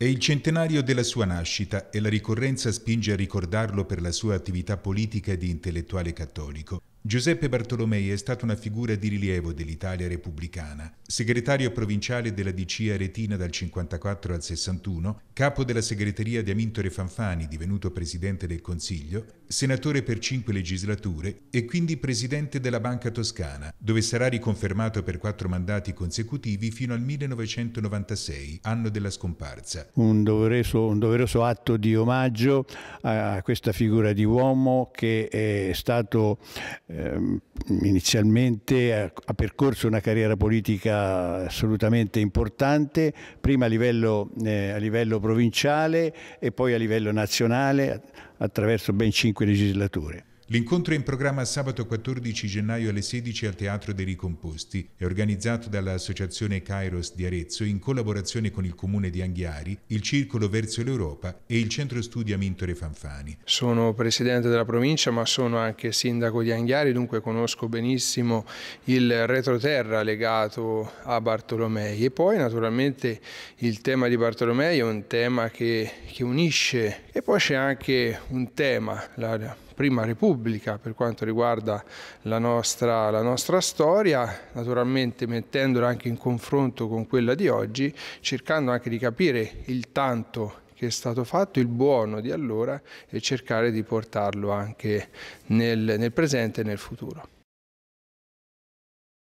È il centenario della sua nascita e la ricorrenza spinge a ricordarlo per la sua attività politica e di intellettuale cattolico. Giuseppe Bartolomei è stato una figura di rilievo dell'Italia repubblicana, segretario provinciale della DC Aretina dal 54 al 61, capo della segreteria di Amintore Fanfani, divenuto presidente del Consiglio, senatore per cinque legislature e quindi presidente della Banca Toscana, dove sarà riconfermato per quattro mandati consecutivi fino al 1996, anno della scomparsa. Un doveroso, un doveroso atto di omaggio a questa figura di uomo che è stato Ehm, inizialmente ha percorso una carriera politica assolutamente importante, prima a livello, eh, a livello provinciale e poi a livello nazionale attraverso ben cinque legislature. L'incontro è in programma sabato 14 gennaio alle 16 al Teatro dei Ricomposti. È organizzato dall'Associazione Kairos di Arezzo in collaborazione con il Comune di Anghiari, il Circolo Verso l'Europa e il Centro Studi Amintore Fanfani. Sono presidente della provincia ma sono anche sindaco di Anghiari, dunque conosco benissimo il retroterra legato a Bartolomei. E poi naturalmente il tema di Bartolomei è un tema che, che unisce e poi c'è anche un tema, la prima Repubblica per quanto riguarda la nostra, la nostra storia, naturalmente mettendola anche in confronto con quella di oggi, cercando anche di capire il tanto che è stato fatto, il buono di allora e cercare di portarlo anche nel, nel presente e nel futuro.